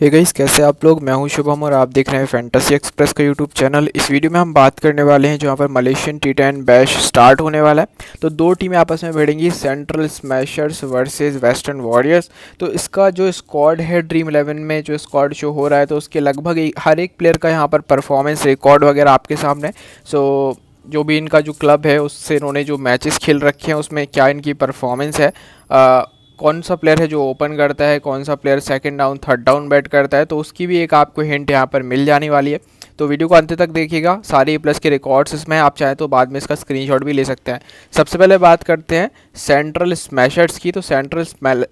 हे hey guys कैसे आप लोग मैं हूं शुभम और आप देख रहे हैं फैंटेसी एक्सप्रेस का यूट्यूब चैनल इस वीडियो में हम बात करने वाले हैं जहां पर Malaysian T ten bash start होने वाला है तो दो टीमें आपस में भिड़ेंगी central smashers versus western warriors तो इसका जो स्क्वाड है ड्रीम इलेवन में जो स्क्वाड शो हो रहा है तो उसके लगभग हर एक प्लेयर का यहाँ पर परफॉर्मेंस रिकॉर्ड वगैरह आपके सामने सो जो भी इनका जो क्लब है उससे इन्होंने जो मैचेस खेल रखे हैं उसमें क्या इनकी परफॉर्मेंस है आ, कौन सा प्लेयर है जो ओपन करता है कौन सा player second down third down bat करता है तो उसकी भी एक आपको हिंट यहाँ पर मिल जाने वाली है तो वीडियो को अंत तक देखिएगा सारे ए प्लस के रिकॉर्ड्स इसमें आप चाहें तो बाद में इसका स्क्रीनशॉट भी ले सकते हैं सबसे पहले बात करते हैं सेंट्रल स्मैशर्स की तो सेंट्रल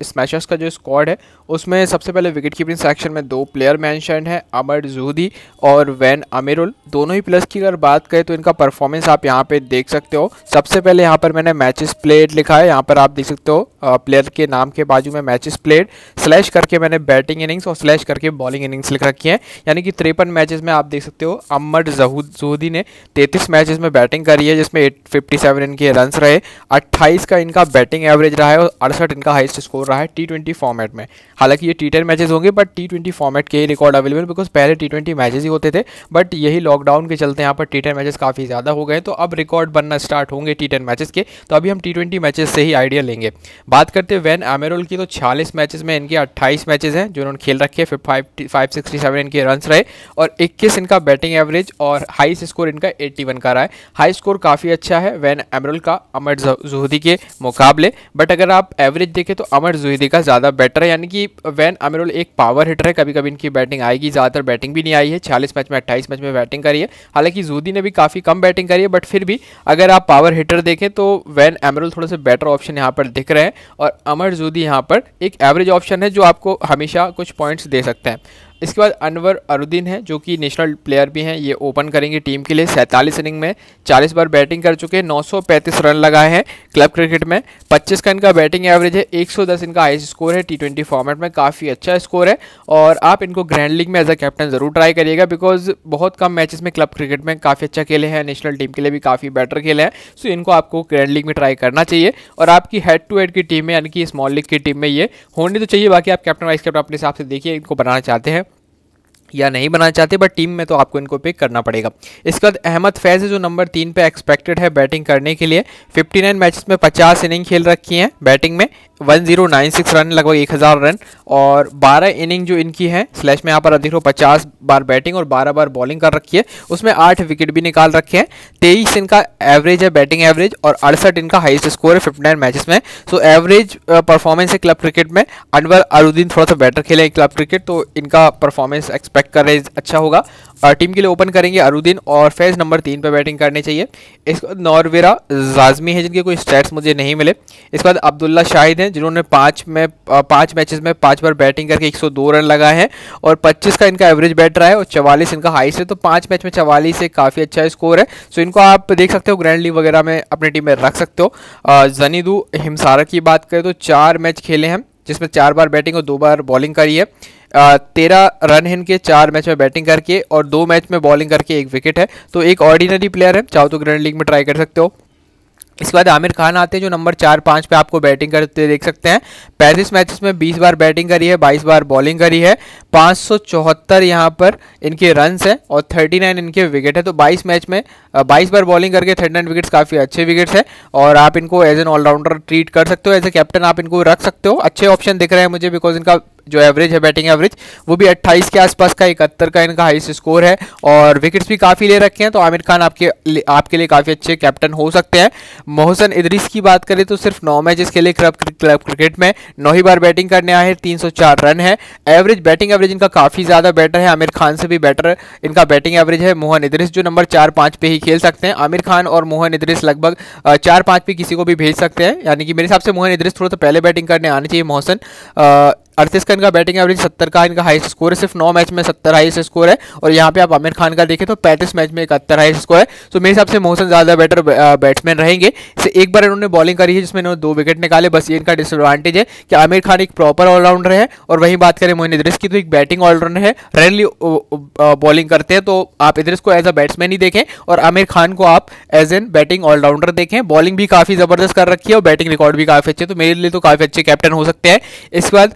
स्मैशर्स का जो स्क्वाड है उसमें सबसे पहले विकेट कीपिंग सेक्शन में दो प्लेयर मैंशन है अमर जूदी और वैन अमेरुल दोनों ही प्लस की अगर बात करें तो इनका परफॉर्मेंस आप यहाँ पे देख सकते हो सबसे पहले यहाँ पर मैंने मैचेस प्लेड लिखा है यहाँ पर आप देख सकते हो प्लेयर के नाम के बाजू में मैचेस प्लेड स्लैश करके मैंने बैटिंग इनिंग्स और स्लैश करके बॉलिंग इनिंग्स लिख रखी है यानी कि तिरपन मैचेस में आप देख सकते सकते हो अम्मद जहूदी ने 33 मैचेस में बैटिंग करी है जिसमें 857 इनके रन रहे 28 का इनका बैटिंग एवरेज रहा है और अड़सठ इनका हाइस्ट स्कोर रहा है टी फॉर्मेट में हालांकि ये टी टेन मैचेज होंगे बट टी फॉर्मेट के रिकॉर्ड अवेलेबल बिकॉज पहले टी ट्वेंटी मैचेज ही होते थे बट यही लॉकडाउन के चलते यहाँ पर टी टेन मैचेस काफ़ी ज़्यादा हो गए तो अब रिकॉर्ड बनना स्टार्ट होंगे टी टेन मैचेस के तो अभी हम टी ट्वेंटी मैचेस से ही आइडिया लेंगे बात करते वैन एमेरोल की तो छियालीस मैचेस में इनके अट्ठाईस मैचेस हैं जो उन्होंने खेल रखे फिर फाइव फाइव सिक्सटी सेवन इनके रन रहे और इक्कीस इनका बैटिंग एवरेज और हाई स्कोर इनका 81 का रहा है हाई स्कोर काफ़ी अच्छा है वैन एमरुल का अमर जहूदी के मुकाबले बट अगर आप एवरेज देखें तो अमर जहूदी का ज़्यादा बेटर है यानी कि वैन अमरुल एक पावर हिटर है कभी कभी इनकी बैटिंग आएगी ज़्यादातर बैटिंग भी नहीं आई है छियालीस मैच में अट्ठाईस मैच में बैटिंग करी है हालांकि जूदी ने भी काफ़ी कम बैटिंग करी है बट फिर भी अगर आप पावर हिटर देखें तो वैन एमरुल थोड़े से बेटर ऑप्शन यहाँ पर दिख रहे हैं और अमर जूदी यहाँ पर एक एवरेज ऑप्शन है जो आपको हमेशा कुछ पॉइंट्स दे सकते हैं इसके बाद अनवर अरुद्दीन है जो कि नेशनल प्लेयर भी हैं ये ओपन करेंगे टीम के लिए सैंतालीस इनिंग में 40 बार बैटिंग कर चुके हैं 935 रन लगाए हैं क्लब क्रिकेट में 25 का इनका बैटिंग एवरेज है 110 इनका हाइस्ट स्कोर है टी फॉर्मेट में काफ़ी अच्छा स्कोर है और आप इनको ग्रैंड लीग में एज अ कैप्टन ज़रूर ट्राई करिएगा बिकॉज बहुत कम मैचेस में क्लब क्रिकेट में काफ़ी अच्छा खेले हैं नेशनल टीम के लिए भी काफ़ी बेटर खेले हैं सो इनको आपको ग्रैंड लीग में ट्राई करना चाहिए और आपकी हेड टू हेड की टीम में यानी कि स्मॉल लीग की टीम में ये होनी तो चाहिए बाकी आप कैप्टन वाइस कैप्टन अपने हिसाब से देखिए इनको बनाना चाहते हैं या नहीं बनाना चाहते बट टीम में तो आपको इनको पिक करना पड़ेगा इसके बाद अहमद फैज़ जो नंबर तीन पे एक्सपेक्टेड है बैटिंग करने के लिए 59 मैचेस में 50 इनिंग खेल रखी हैं बैटिंग में 1096 रन लगभग 1000 रन और 12 इनिंग जो इनकी है स्लैश में यहाँ पर अधिक रो 50 बार बैटिंग और 12 बार बॉलिंग कर रखी है उसमें 8 विकेट भी निकाल रखे हैं 23 इनका एवरेज है बैटिंग एवरेज और अड़सठ इनका हाईएस्ट स्कोर है 59 मैचेस में सो एवरेज परफॉर्मेंस है क्लब क्रिकेट में अनवर अरुद्दीन थोड़ा सा बेटर खेले क्लब क्रिकेट तो इनका परफॉर्मेंस एक्सपेक्ट कर रहे अच्छा होगा टीम के लिए ओपन करेंगे अरुद्दीन और फेज नंबर तीन पर बैटिंग करनी चाहिए इसके बाद नॉर्वेरा जाजमी है जिनके कोई स्टैट्स मुझे नहीं मिले इसके बाद अब्दुल्ला शाहिद हैं जिन्होंने पाँच में पाँच मैचेस में पाँच बार बैटिंग करके 102 रन लगाए हैं और 25 का इनका एवरेज बैट रहा है और चवालीस इनका हाइस है तो पाँच मैच में चवालीस एक काफ़ी अच्छा स्कोर है सो इनको आप देख सकते हो ग्रैंड लीग वगैरह में अपनी टीम में रख सकते हो जनीदू हिमसारा की बात करें तो चार मैच खेले हैं जिसमें चार बार बैटिंग और दो बार बॉलिंग करी है तेरह रन है इनके चार मैच में बैटिंग करके और दो मैच में बॉलिंग करके एक विकेट है तो एक ऑर्डिनरी प्लेयर है चाहो तो ग्रैंड लीग में ट्राई कर सकते हो इसके बाद आमिर खान आते हैं जो नंबर चार पाँच पे आपको बैटिंग करते देख सकते हैं पैंतीस मैचेस में बीस बार बैटिंग करी है बाईस बार बॉलिंग करी है पाँच सौ चौहत्तर यहाँ पर इनके रन्स हैं और थर्टी नाइन इनके विकेट है तो बाईस मैच में बाईस बार बॉलिंग करके थर्टी नाइन विकेट्स काफ़ी अच्छे विकेट्स हैं और आप इनको एज एन ऑलराउंडर ट्रीट कर सकते हो एज ए कैप्टन आप इनको रख सकते हो अच्छे ऑप्शन दिख रहे हैं मुझे बिकॉज इनका जो एवरेज है बैटिंग एवरेज वो भी 28 के आसपास का इकहत्तर का इनका हाइस्ट स्कोर है और विकेट्स भी काफ़ी ले रखे हैं तो आमिर खान आपके आपके लिए काफ़ी अच्छे कैप्टन हो सकते हैं मोहसन इद्रिस की बात करें तो सिर्फ नौ मैचेस के लिए क्लब क्लब क्रिकेट में नौ ही बार बैटिंग करने आए हैं तीन रन है एवरेज बैटिंग एवरेज इनका काफ़ी ज़्यादा बेटर है आमिर खान से भी बेटर इनका बैटिंग एवरेज है मोहन इद्रिस जो नंबर चार पाँच पे ही खेल सकते हैं आमिर खान और मोहन इद्रिस लगभग चार पाँच पे किसी को भी भेज सकते हैं यानी कि मेरे हिसाब से मोहन इद्रिस थोड़ा सा पहले बैटिंग करने आने चाहिए मोहसन अड़तीस का इनका बैटिंग एवरेज सत्तर का इनका हाईस्ट स्कोर है सिर्फ नौ मैच में सत्तर हाईस्ट स्कोर है और यहाँ पे आप आमिर खान का देखें तो पैंतीस मैच में इकहत्तर हाईस्ट स्कोर है तो मेरे हिसाब से मोहसन ज़्यादा बेटर बैट्समैन रहेंगे इसे एक बार इन्होंने बॉलिंग करी है जिसमें इन्होंने दो विकेट निकाले बस ये इनका डिसएडवांटेज है कि आमिर खान एक प्रॉपर ऑलराउंडर है और वहीं बात करें मोहन इद्रिस की तो एक बैटिंग ऑलराउंडर है रेयरली बॉलिंग करते हैं तो आप इद्रिस को एज अ बैट्समैन ही देखें और आमिर खान को आप एज एन बैटिंग ऑलराउंडर देखें बॉलिंग भी काफ़ी ज़बरदस्त कर रखी है और बैटिंग रिकॉर्ड भी काफ़ी अच्छे तो मेरे लिए तो काफ़ी अच्छे कैप्टन हो सकते हैं इसके बाद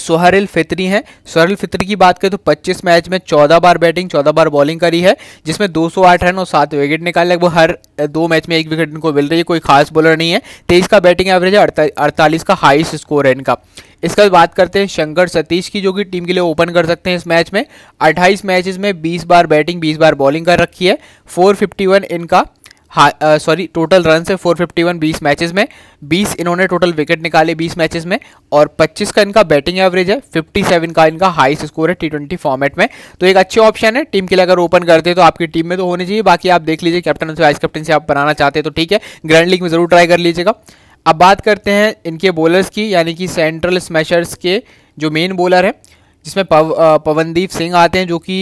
सोहरिल फित्री हैं सोहरिल फित्री की बात करें तो 25 मैच में 14 बार बैटिंग 14 बार बॉलिंग करी है जिसमें 208 रन और सात विकेट निकाले लगभग हर दो मैच में एक विकेट इनको मिल रही है कोई खास बॉलर नहीं है तेईस का बैटिंग एवरेज है अड़तालीस का हाईस्ट स्कोर है इनका इसके बाद बात करते हैं शंकर सतीश की जो कि टीम के लिए ओपन कर सकते हैं इस मैच में अट्ठाईस मैचेस में बीस बार बैटिंग बीस बार बॉलिंग कर रखी है फोर इनका सॉरी टोटल रन है 451 बीस मैचेज में बीस इन्होंने टोटल विकेट निकाले 20 मैचेस में और 25 का इनका बैटिंग एवरेज है 57 का इनका हाईस्ट स्कोर है टी फॉर्मेट में तो एक अच्छे ऑप्शन है टीम के लिए अगर ओपन करते हैं तो आपकी टीम में तो होनी चाहिए बाकी आप देख लीजिए कैप्टन से वाइस कैप्टन से आप बनाना चाहते हैं तो ठीक है ग्रैंड लीग में ज़रूर ट्राई कर लीजिएगा अब बात करते हैं इनके बॉलर्स की यानी कि सेंट्रल स्मैशर्स के जो मेन बॉलर हैं जिसमें पव, पवनदीप सिंह आते हैं जो कि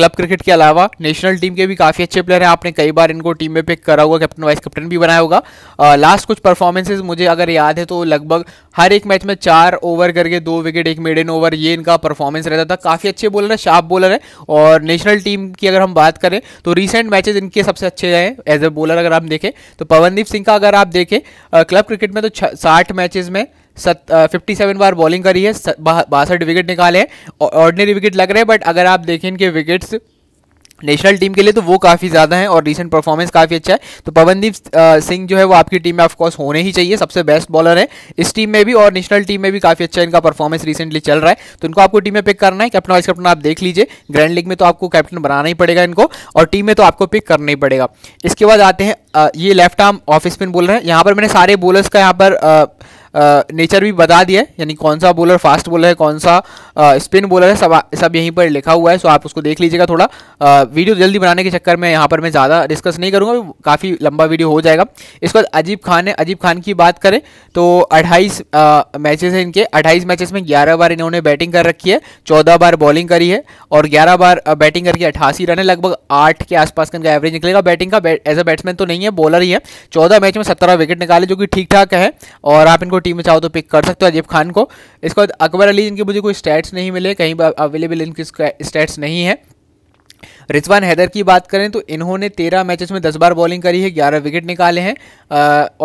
क्लब क्रिकेट के अलावा नेशनल टीम के भी काफ़ी अच्छे प्लेयर हैं आपने कई बार इनको टीम में पिक करा होगा कैप्टन वाइस कैप्टन भी बनाया होगा लास्ट कुछ परफॉर्मेंसेज मुझे अगर याद है तो लगभग हर एक मैच में चार ओवर करके दो विकेट एक मेड इन ओवर ये इनका परफॉर्मेंस रहता था काफ़ी अच्छे बॉलर है शार्प बॉलर है और नेशनल टीम की अगर हम बात करें तो रिसेंट मैचेज इनके सबसे अच्छे हैं एज ए बॉलर अगर आप देखें तो पवनदीप सिंह का अगर आप देखें क्लब क्रिकेट में तो साठ मैचेज में सत फिफ्टी सेवन बार बॉलिंग करी है बासठ विकेट निकाले हैं ऑर्डनरी विकेट लग रहे हैं बट अगर आप देखें इनके विकेट्स नेशनल टीम के लिए तो वो काफ़ी ज़्यादा है और रिसेंट परफॉर्मेंस काफ़ी अच्छा है तो पवनदीप सिंह जो है वो आपकी टीम में ऑफकोर्स होने ही चाहिए सबसे बेस्ट बॉलर है इस टीम में भी और नेशनल टीम में भी काफ़ी अच्छा इनका परफॉर्मेंस रिसेंटली चल रहा है तो इनको आपको टीम में पिक करना है कैप्टन वाइस कैप्टन आप देख लीजिए ग्रैंड लीग में तो आपको कैप्टन बनाना ही पड़ेगा इनको और टीम में तो आपको पिक करना ही पड़ेगा इसके बाद आते हैं ये लेफ्ट आर्म ऑफ स्पिन रहे हैं यहाँ पर मैंने सारे बोलर्स का यहाँ पर नेचर भी बता दिया है यानी कौन सा बॉलर फास्ट बॉलर है कौन सा स्पिन बॉलर है सब सब यहीं पर लिखा हुआ है सो आप उसको देख लीजिएगा थोड़ा वीडियो जल्दी बनाने के चक्कर में यहाँ पर मैं ज़्यादा डिस्कस नहीं करूँगा काफ़ी लंबा वीडियो हो जाएगा इसके बाद अजीब खान है अजीब खान की बात करें तो अट्ठाईस मैचेस हैं इनके अट्ठाईस मैचेस में ग्यारह बार इन्होंने बैटिंग कर रखी है चौदह बार बॉलिंग करी है और ग्यारह बार बैटिंग करके अट्ठासी रन है लगभग आठ के आसपास का इनका एवरेज निकलेगा बैटिंग का एज अ बैट्समैन तो नहीं है बॉलर ही है चौदह मैच में सत्रह विकेट निकाले जो कि ठीक ठाक है और आप इनको टीम में चाहो तो पिक कर सकते हो अजीब खान को इसके बाद अकबर अली जिनकी मुझे कोई स्टैट्स नहीं मिले कहीं पर अवेलेबल इनकी स्टैट्स नहीं है रिजवान हैदर की बात करें तो इन्होंने तेरह मैचेस में दस बार बॉलिंग करी है ग्यारह विकेट निकाले हैं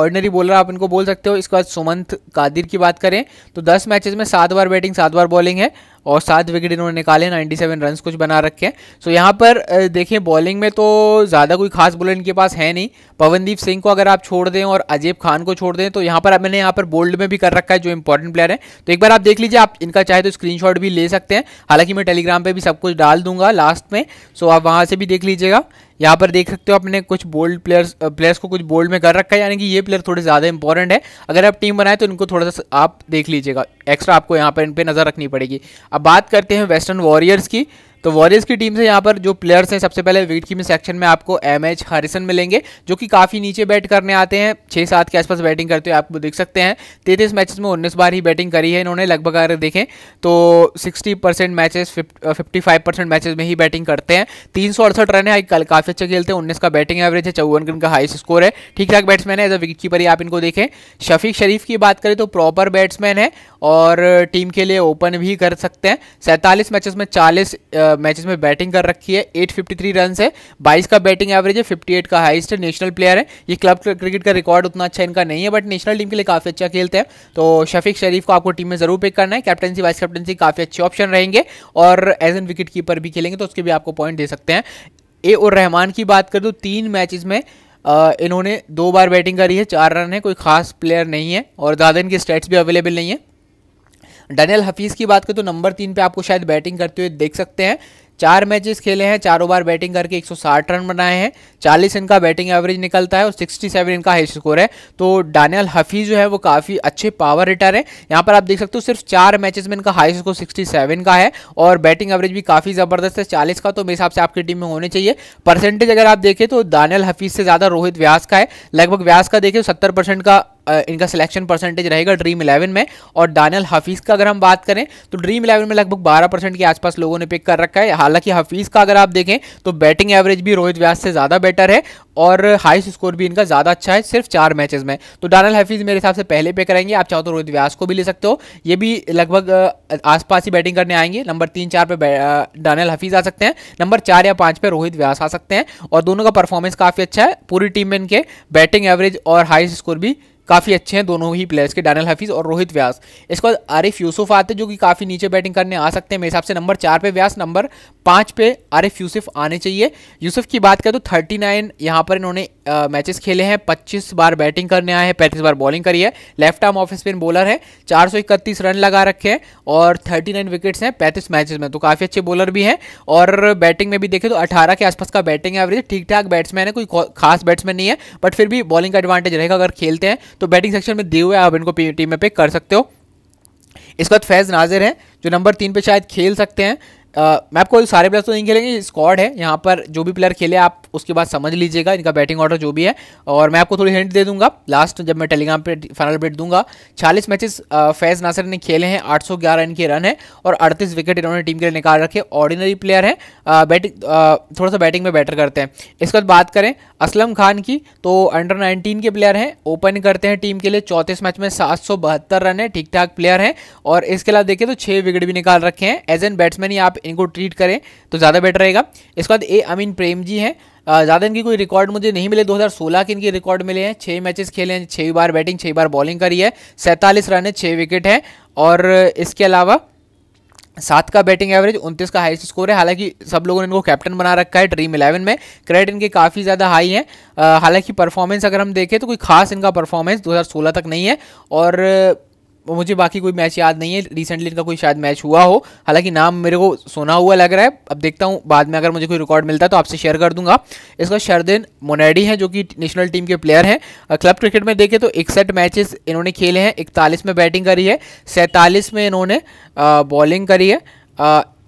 ऑर्डनरी बॉलर आप इनको बोल सकते हो इसके बाद सुमंत कादिर की बात करें तो दस मैचेस में सात बार बैटिंग सात बार बॉलिंग है और सात विकेट इन्होंने निकाले 97 रन कुछ बना रखे हैं सो यहाँ पर देखें बॉलिंग में तो ज़्यादा कोई खास बॉलर इनके पास है नहीं पवनदीप सिंह को अगर आप छोड़ दें और अजीब खान को छोड़ दें तो यहाँ पर मैंने यहाँ पर बोल्ड में भी कर रखा है जो इंपॉर्टेंट प्लेयर है तो एक बार आप देख लीजिए आप इनका चाहे तो स्क्रीन भी ले सकते हैं हालांकि मैं टेलीग्राम पर भी सब कुछ डाल दूंगा लास्ट में सो आप वहाँ से भी देख लीजिएगा यहाँ पर देख सकते हो अपने कुछ बोल्ड प्लेयर्स प्लेयर्स को कुछ बोल्ड में कर रखा है यानी कि ये प्लेयर थोड़े ज़्यादा इंपॉर्टेंट है अगर आप टीम बनाए तो इनको थोड़ा सा आप देख लीजिएगा एक्स्ट्रा आपको यहाँ पर इन पर नज़र रखनी पड़ेगी अब बात करते हैं वेस्टर्न वॉरियर्स की तो वॉरियर्स की टीम से यहाँ पर जो प्लेयर्स हैं सबसे पहले विकेट कीपिंग सेक्शन में आपको एम एच हरिसन मिलेंगे जो कि काफ़ी नीचे बैट करने आते हैं छः सात के आसपास बैटिंग करते हुए आप देख सकते हैं तैतीस मैचेस में उन्नीस बार ही बैटिंग करी है इन्होंने लगभग अगर देखें तो sixty percent matches fifty five percent matches में ही बैटिंग करते हैं तीन सौ अड़सठ रन है कल काफ़ी अच्छे खेलते हैं उन्नीस का बैटिंग एवरेज है चौवन का हाइस्ट स्कोर है ठीक ठाक बैट्समैन है एज अ विकेट कीपर ही आप इनको देखें शफीक शरीफ की बात करें तो प्रॉपर बैट्समैन है और टीम के लिए ओपन भी कर सकते हैं सैंतालीस मैचेस में चालीस मैचेस में बैटिंग कर रखी है 853 रन है बाईस का बैटिंग एवरेज है 58 का हाइस्ट है नेशनल प्लेयर है ये क्लब क्रिकेट का रिकॉर्ड उतना अच्छा इनका नहीं है बट नेशनल टीम के लिए काफ़ी अच्छा खेलते हैं तो शफीक शरीफ को आपको टीम में ज़रूर पिक करना है कैप्टनसी वाइस कैप्टनसी काफ़ी अच्छे ऑप्शन रहेंगे और एज एन विकेट कीपर भी खेलेंगे तो उसके भी आपको पॉइंट दे सकते हैं ए और रहमान की बात कर दो तीन मैच में इन्होंने दो बार बैटिंग करी है चार रन है कोई खास प्लेयर नहीं है और ज़्यादा इनके स्टेट्स भी अवेलेबल नहीं है डैनियल हफीज़ की बात करें तो नंबर तीन पे आपको शायद बैटिंग करते हुए देख सकते हैं चार मैचेस खेले हैं चारों बार बैटिंग करके 160 रन बनाए हैं 40 इनका बैटिंग एवरेज निकलता है और 67 इनका हाई स्कोर है तो डानियल हफीज़ जो है वो काफ़ी अच्छे पावर रिटर हैं यहाँ पर आप देख सकते हो सिर्फ चार मैचेस में इनका हाई स्कोर 67 का है और बैटिंग एवरेज भी काफ़ी ज़बरदस्त है चालीस का तो मेरे हिसाब से आपकी टीम में होने चाहिए परसेंटेज अगर आप देखें तो दानियल हफीज़ से ज़्यादा रोहित व्यास का है लगभग व्यास का देखें सत्तर का इनका सिलेक्शन परसेंटेज रहेगा ड्रीम इलेवन में और डानियल हफीज़ का अगर हम बात करें तो ड्रीम इलेवन में लगभग बारह परसेंट के आसपास लोगों ने पिक कर रखा है हालांकि हफीज़ का अगर आप देखें तो बैटिंग एवरेज भी रोहित व्यास से ज़्यादा बेटर है और हाइस्ट स्कोर भी इनका ज़्यादा अच्छा है सिर्फ चार मैचेज में तो डानल हफीज़ मेरे हिसाब से पहले पे करेंगे आप चाहो तो रोहित व्यास को भी ले सकते हो ये भी लगभग आसपास ही बैटिंग करने आएंगे नंबर तीन चार पे डानल हफीज़ आ सकते हैं नंबर चार या पाँच पे रोहित व्यास आ सकते हैं और दोनों का परफॉर्मेंस काफ़ी अच्छा है पूरी टीम में इनके बैटिंग एवरेज और हाइस्ट स्कोर भी काफ़ी अच्छे हैं दोनों ही प्लेयर्स के डैनल हफीज़ और रोहित व्यास इसके बाद आरिफ यूसुफ आते हैं जो कि काफ़ी नीचे बैटिंग करने आ सकते हैं मेरे हिसाब से नंबर चार पे व्यास नंबर पाँच पे आरिफ यूसुफ आने चाहिए यूसुफ की बात करें तो थर्टी नाइन यहाँ पर इन्होंने मैचेस खेले हैं पच्चीस बार बैटिंग करने आए हैं पैंतीस बार बॉलिंग करी है left arm off spin bowler है चार रन लगा रखे हैं और थर्टी नाइन विकेट्स हैं पैंतीस मैचेज में तो काफ़ी अच्छे बॉलर भी हैं और बैटिंग में भी देखें तो अठारह के आसपास का बैटिंग एवरेज ठीक ठाक बैट्समैन है कोई खास बैट्समैन नहीं है बट फिर भी बॉलिंग का एडवांटेज रहेगा अगर खेलते हैं तो बैटिंग सेक्शन में दिए हुए आप इनको टीम में पिक कर सकते हो इसके बाद फैज़ नाजिर हैं जो नंबर तीन पे शायद खेल सकते हैं मैं आपको सारे प्लेयर्स तो नहीं खेलेंगे स्क्वाड है यहाँ पर जो भी प्लेयर खेले आप उसके बाद समझ लीजिएगा इनका बैटिंग ऑर्डर जो भी है और मैं आपको थोड़ी हिंट दे दूंगा लास्ट जब मैं टेलीग्राम पे फाइनल बेट दूंगा 40 मैचेस फैज नासर ने खेले हैं 811 इनके रन है और 38 विकेट इन्होंने टीम के लिए निकाल रखे ऑर्डिनरी प्लेयर हैं बैटिंग थोड़ा सा बैटिंग में बैटर करते हैं इसके बाद बात करें असलम खान की तो अंडर नाइनटीन के प्लेयर हैं ओपन करते हैं टीम के लिए चौंतीस मैच में सात रन है ठीक ठाक प्लेयर हैं और इसके अलावा देखें तो छः विकेट भी निकाल रखे हैं एज एन बैट्समैन ही आप इनको ट्रीट करें तो ज़्यादा बेटर रहेगा इसके बाद ए अमीन प्रेम जी हैं ज़्यादा इनकी कोई रिकॉर्ड मुझे नहीं मिले 2016 के इनके रिकॉर्ड मिले हैं छः मैचेस खेले हैं छः बार बैटिंग छः बार बॉलिंग करी है सैंतालीस रन है छः विकेट हैं और इसके अलावा सात का बैटिंग एवरेज उनतीस का हाईएस्ट स्कोर है हालांकि सब लोगों ने इनको कैप्टन बना रखा है ड्रीम इलेवन में क्रेडिट इनके काफ़ी ज़्यादा हाई है हालांकि परफॉर्मेंस अगर हम देखें तो कोई खास इनका परफॉर्मेंस 2016 तक नहीं है और मुझे बाकी कोई मैच याद नहीं है रिसेंटली इनका कोई शायद मैच हुआ हो हालांकि नाम मेरे को सुना हुआ लग रहा है अब देखता हूँ बाद में अगर मुझे कोई रिकॉर्ड मिलता है तो आपसे शेयर कर दूंगा इसका शरदिन मोनेडी है जो कि नेशनल टीम के प्लेयर हैं क्लब क्रिकेट में देखें तो इकसठ मैचेस इन्होंने खेले हैं इकतालीस में बैटिंग करी है सैंतालीस में इन्होंने बॉलिंग करी है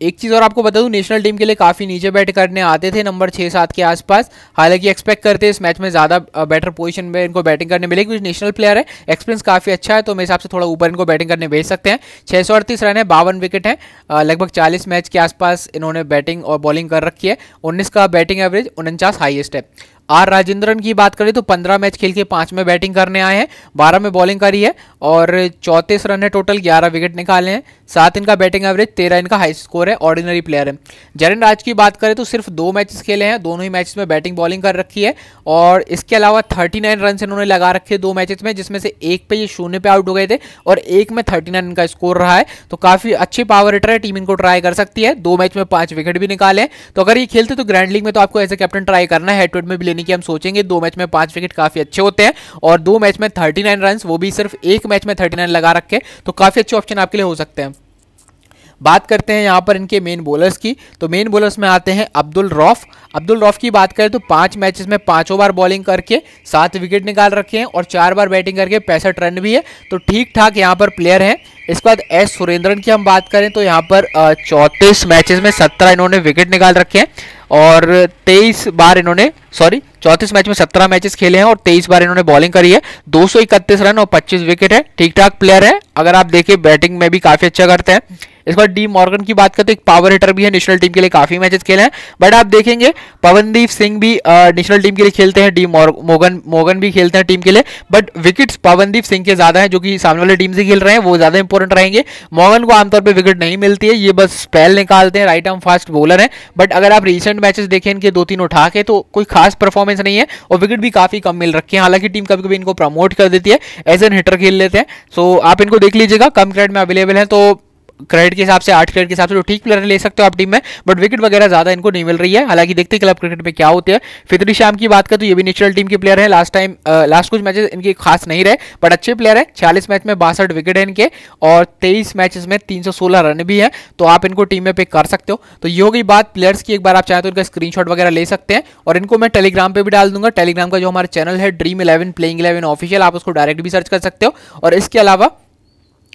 एक चीज़ और आपको बता दूं नेशनल टीम के लिए काफ़ी नीचे बैट करने आते थे नंबर छः सात के आसपास हालांकि एक्सपेक्ट करते इस मैच में ज़्यादा बेटर पोजीशन में इनको बैटिंग करने मिलेगी क्योंकि नेशनल प्लेयर है एक्सपीरियंस काफ़ी अच्छा है तो मेरे हिसाब से थोड़ा ऊपर इनको बैटिंग करने भेज सकते हैं छः सौ अड़तीस रन है बावन विकेट है लगभग चालीस मैच के आसपास इन्होंने बैटिंग और बॉलिंग कर रखी है उन्नीस का बैटिंग एवरेज उनचास हाइएस्ट है आर राजेंद्रन की बात करें तो पंद्रह मैच खेल के पांच में बैटिंग करने आए हैं बारह में बॉलिंग करी है और चौंतीस रन है टोटल ग्यारह विकेट निकाले हैं सात इनका बैटिंग एवरेज तेरह इनका हाई स्कोर है ऑर्डिनरी प्लेयर है जरन राज की बात करें तो सिर्फ दो मैचेस खेले हैं दोनों ही मैचेस में बैटिंग बॉलिंग कर रखी है और इसके अलावा थर्टी नाइन रन इन्होंने लगा रखे दो मैचेस में जिसमें से एक पे ये शून्य पे आउट हो गए थे और एक में थर्टी नाइन इनका स्कोर रहा है तो काफ़ी अच्छे पावर हिटर है टीम इनको ट्राई कर सकती है दो मैच में पांच विकेट भी निकाले तो अगर ये खेलते तो ग्रैंड लीग में तो आपको ए कैप्टन ट्राई करना है हेड में भी यानी कि हम सोचेंगे दो मैच में पांच विकेट काफी अच्छे होते हैं और दो मैच में थर्टी नाइन रन वो भी सिर्फ एक मैच में थर्टी नाइन लगा रखे तो काफी अच्छे ऑप्शन आपके लिए हो सकते हैं बात करते हैं यहाँ पर इनके मेन बॉलर्स की तो मेन बॉलर्स में आते हैं अब्दुल रॉफ अब्दुल रॉफ की बात करें तो पाँच मैचेस में पाँचों बार बॉलिंग करके सात विकेट निकाल रखे हैं और चार बार बैटिंग करके पैंसठ रन भी है तो ठीक ठाक यहाँ पर प्लेयर हैं इसके बाद एस सुरेंद्रन की हम बात करें तो यहाँ पर चौंतीस मैचेस में सत्रह इन्होंने विकेट निकाल रखे हैं और तेईस बार इन्होंने सॉरी चौंतीस मैच में सत्रह मैचेस खेले हैं और तेईस बार इन्होंने बॉलिंग करी है दो रन और पच्चीस विकेट है ठीक ठाक प्लेयर है अगर आप देखिए बैटिंग में भी काफ़ी अच्छा करते हैं इसके बाद डी मॉर्गन की बात करते तो एक पावर हिटर भी है नेशनल टीम के लिए काफी मैचेस खेले हैं बट आप देखेंगे पवनदीप सिंह भी नेशनल टीम के लिए खेलते हैं डी मोगन मोगन भी खेलते हैं टीम के लिए बट विकेट्स पवनदीप सिंह के ज्यादा है जो कि सामने वाले टीम से खेल रहे हैं वो ज्यादा इंपॉर्टेंट रहेंगे मोगन को आमतौर पर विकेट नहीं मिलती है ये बस स्पेल निकालते हैं राइट आर्म फास्ट बॉलर है बट अगर आप रिसेंट मैचेस देखें इनके दो तीन उठा के तो कोई खास परफॉर्मेंस नहीं है और विकेट भी काफी कम मिल रखी है हालांकि टीम कभी कभी इनको प्रमोट कर देती है एज एन हिटर खेल लेते हैं सो आप इनको देख लीजिएगा कम क्रेड में अवेलेबल है तो क्रेडिट के हिसाब से आठ क्रेडिट के हिसाब से तो ठीक प्लेयर ले सकते हो आप टीम में बट विकेट वगैरह ज्यादा इनको नहीं मिल रही है हालांकि देखते क्लब क्रिकेट में क्या होते हैं फितरी शाम की बात करें तो ये भी नेचुरल टीम के प्लेयर है लास्ट टाइम लास्ट कुछ मैचेस इनके खास नहीं रहे बट अच्छे प्लेयर है छियालीस मैच में बासठ विकेट है इनके और तेईस मैचेस में तीन रन भी है तो आप इनको टीम में पिक कर सकते हो तो ये होगी बात प्लेयर्स की एक बार आप चाहें तो इनका स्क्रीन वगैरह ले सकते हैं और इनको मैं टेलीग्राम पर भी डाल दूंगा टेलीग्राम का जो हमारा चैनल है dream eleven playing eleven official आप उसको डायरेक्ट भी सर्च कर सकते हो और इसके अलावा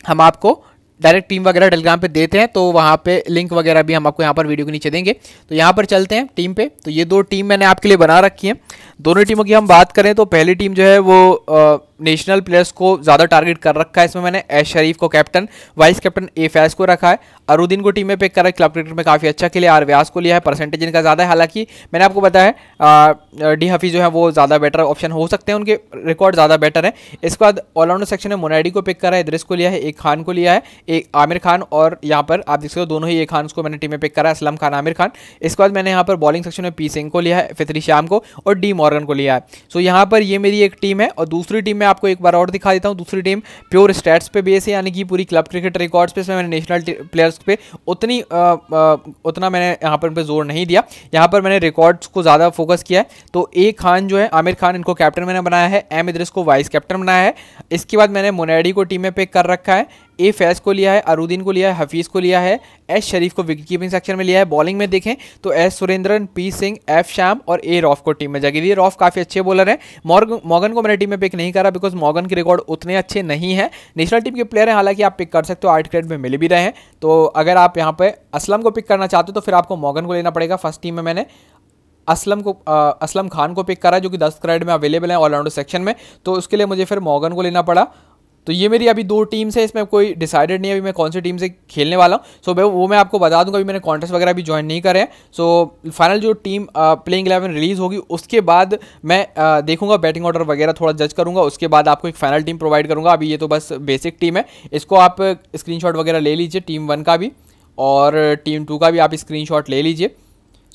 हम आपको डायरेक्ट टीम वगैरह टेलीग्राम पे देते हैं तो वहाँ पे लिंक वगैरह भी हम आपको यहाँ पर वीडियो के नीचे देंगे तो यहाँ पर चलते हैं टीम पे तो ये दो टीम मैंने आपके लिए बना रखी है दोनों टीमों की हम बात करें तो पहली टीम जो है वो नेशनल प्लेयर्स को ज़्यादा टारगेट कर रखा है इसमें मैंने एश शरीफ को captain vice captain A Faiz को रखा है अरुद्दीन को टीम में पिक करा है क्लब क्रिकेट में काफ़ी अच्छा खेले आर व्यास को लिया है परसेंटेज इनका ज़्यादा है हालांकि मैंने आपको बताया डी हफ़ी जो है वो ज़्यादा बेटर ऑप्शन हो सकते हैं उनके रिकॉर्ड ज़्यादा बेटर है इसके बाद ऑलराउंडर सेक्शन में मोनाडी को पिक करा है इद्रिस को लिया है एक खान को लिया है एक आमिर खान और यहाँ पर आप देख सकते हो दोनों ही एक खान को मैंने टीम में पिक करा है असलम खान आमिर खान इसके बाद मैंने यहाँ पर बॉलिंग सेक्शन में पी सिंह को लिया है फितरी श्याम को और डी मॉर्गन को लिया है सो यहाँ पर ये मेरी एक टीम है और दूसरी टीम में आपको एक बार और दिखा देता हूँ दूसरी टीम प्योर स्टैट्स पे बेस है यानी कि पूरी क्लब क्रिकेट रिकॉर्ड्स पे इसमें मैंने नेशनल प्लेयर्स पे उतनी आ, आ, उतना मैंने यहाँ पर उन पर जोर नहीं दिया यहाँ पर मैंने रिकॉर्ड्स को ज़्यादा फोकस किया है तो ए खान जो है आमिर खान इनको कैप्टन मैंने बनाया है एम इद्रिस को वाइस कैप्टन बनाया है इसके बाद मैंने मोनेडी को टीम में पिक कर रखा है ए फैज को लिया है अरुद्दीन को लिया है हफीज़ को लिया है एस शरीफ को विकेट कीपिंग सेक्शन में लिया है बॉलिंग में देखें तो S Surendran P Singh F Shyam और ए रॉफ को टीम में जगह दी रॉफ काफ़ी अच्छे बॉलर हैं मॉगन को मैंने टीम में पिक नहीं करा बिकॉज मॉगन के रिकॉर्ड उतने अच्छे नहीं है नेशनल टीम के प्लेयर हैं हालांकि आप पिक कर सकते हो आर्ट क्रेड में मिल भी रहे हैं तो अगर आप यहाँ पर असलम को पिक करना चाहते हो तो फिर आपको मॉगन को लेना पड़ेगा फर्स्ट टीम में मैंने असलम को आ, असलम खान को पिक करा जो कि दस क्रेड में अवेलेबल है ऑलराउंडर सेक्शन में तो उसके लिए मुझे फिर मॉगन को लेना पड़ा तो ये मेरी अभी दो टीम्स है इसमें कोई डिसाइडेड नहीं है अभी मैं कौन सी टीम से खेलने वाला हूँ सो so, वो मैं आपको बता दूंगा अभी मैंने कॉन्टेस्ट वगैरह अभी ज्वाइन नहीं करे हैं सो so, फाइनल जो टीम प्लेइंग इलेवन रिलीज़ होगी उसके बाद मैं uh, देखूंगा बैटिंग ऑर्डर वगैरह थोड़ा जज करूंगा उसके बाद आपको एक फाइनल टीम प्रोवाइड करूंगा अभी ये तो बस बेसिक टीम है इसको आप स्क्रीन वगैरह ले लीजिए टीम वन का भी और टीम टू का भी आप स्क्रीन ले लीजिए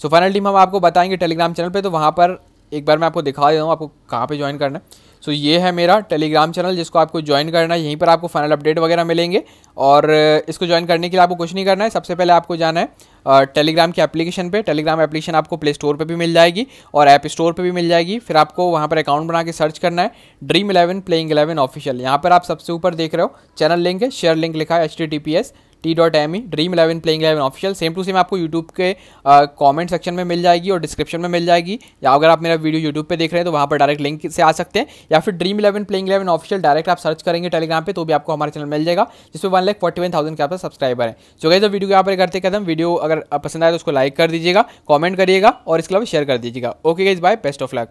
सो फाइनल टीम हम आपको बताएंगे टेलीग्राम चैनल पर तो वहाँ पर एक बार मैं आपको दिखा देता हूँ आपको कहाँ पर ज्वाइन करना है सो ये है मेरा टेलीग्राम चैनल जिसको आपको ज्वाइन करना है यहीं पर आपको फाइनल अपडेट वगैरह मिलेंगे और इसको ज्वाइन करने के लिए आपको कुछ नहीं करना है सबसे पहले आपको जाना है टेलीग्राम की एप्लीकेशन पे टेलीग्राम एप्लीकेशन आपको प्ले स्टोर पे भी मिल जाएगी और ऐप स्टोर पे भी मिल जाएगी फिर आपको वहाँ पर अकाउंट बना के सर्च करना है dream eleven playing eleven official यहाँ पर आप सबसे ऊपर देख रहे हो चैनल लिंक है शेयर लिंक लिखा है H T dot M E dream eleven playing eleven official same to same आपको यूट्यूब के कमेंट uh, सेक्शन में मिल जाएगी और डिस्क्रिप्शन में मिल जाएगी या अगर आप मेरा वीडियो यूट्यूब पे देख रहे हैं तो वहाँ पर डायरेक्ट लिंक से आ सकते हैं या फिर dream eleven playing eleven official direct आप सर्च करेंगे टेलीग्राम पर तो भी आपको हमारे चैनल मिल जाएगा जिसमें one lakh forty one thousand के आपका सब्सक्राइबर है जो गए तो वीडियो यहाँ पर करते कदम वीडियो अगर पसंद आए तो उसको लाइक कर दीजिएगा कॉमेंट करिएगा और इसके अलावा शेयर कर दीजिएगा okay guys bye best of luck